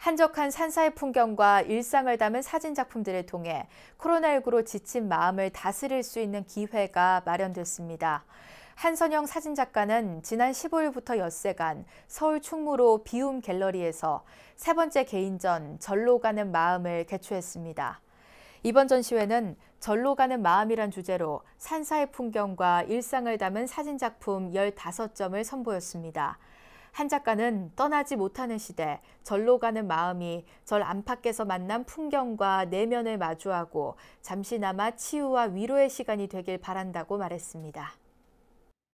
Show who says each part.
Speaker 1: 한적한 산사의 풍경과 일상을 담은 사진 작품들을 통해 코로나19로 지친 마음을 다스릴 수 있는 기회가 마련됐습니다. 한선영 사진작가는 지난 15일부터 엿새간 서울 충무로 비움 갤러리에서 세 번째 개인전 절로 가는 마음을 개최했습니다. 이번 전시회는 절로 가는 마음이란 주제로 산사의 풍경과 일상을 담은 사진작품 15점을 선보였습니다. 한 작가는 떠나지 못하는 시대, 절로 가는 마음이 절 안팎에서 만난 풍경과 내면을 마주하고 잠시나마 치유와 위로의 시간이 되길 바란다고 말했습니다.